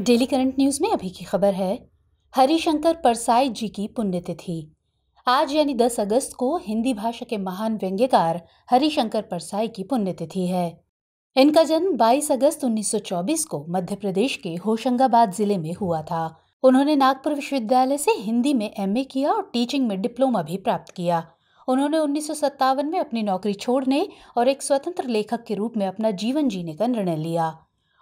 daily current news में अभी की खबर है हरिशंकर परसाई जी की पुण्यतिथि आज यानी 10 अगस्त को हिंदी भाषा के महान व्यंग्यकार हरिशंकर परसाई की पुण्यतिथि है इनका जन्म 22 अगस्त 1924 को मध्य प्रदेश के होशंगाबाद जिले में हुआ था उन्होंने नागपुर विश्वविद्यालय से हिंदी में एमए किया और टीचिंग में डिप्लोमा भी प्राप्त किया उन्होंने उन्नीस में अपनी नौकरी छोड़ने और एक स्वतंत्र लेखक के रूप में अपना जीवन जीने का निर्णय लिया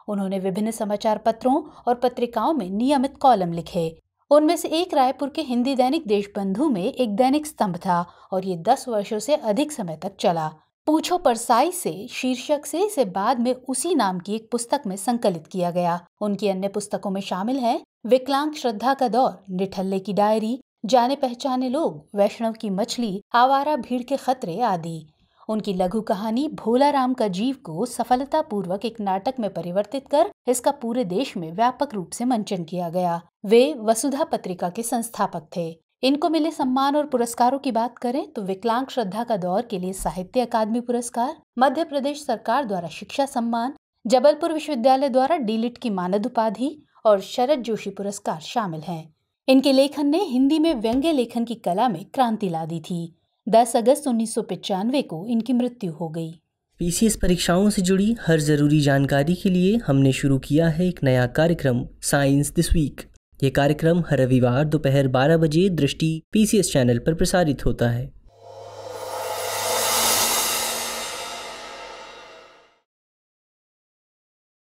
उन्होंने विभिन्न समाचार पत्रों और पत्रिकाओं में नियमित कॉलम लिखे उनमें से एक रायपुर के हिंदी दैनिक देशबंधु में एक दैनिक स्तंभ था और ये दस वर्षों से अधिक समय तक चला पूछो परसाई से शीर्षक से इसे बाद में उसी नाम की एक पुस्तक में संकलित किया गया उनकी अन्य पुस्तकों में शामिल हैं विकलांग श्रद्धा का दौर निठल्ले की डायरी जाने पहचाने लोग वैष्णव की मछली आवारा भीड़ के खतरे आदि उनकी लघु कहानी भोला राम का जीव को सफलतापूर्वक एक नाटक में परिवर्तित कर इसका पूरे देश में व्यापक रूप से मंचन किया गया वे वसुधा पत्रिका के संस्थापक थे इनको मिले सम्मान और पुरस्कारों की बात करें तो विकलांग श्रद्धा का दौर के लिए साहित्य अकादमी पुरस्कार मध्य प्रदेश सरकार द्वारा शिक्षा सम्मान जबलपुर विश्वविद्यालय द्वारा डीलिट की मानद उपाधि और शरद जोशी पुरस्कार शामिल हैं इनके लेखन ने हिंदी में व्यंग्य लेखन की कला में क्रांति ला दी थी 10 अगस्त उन्नीस को इनकी मृत्यु हो गई पीसीएस परीक्षाओं से जुड़ी हर ज़रूरी जानकारी के लिए हमने शुरू किया है एक नया कार्यक्रम साइंस दिस वीक ये कार्यक्रम हर रविवार दोपहर 12 बजे दृष्टि पीसीएस चैनल पर प्रसारित होता है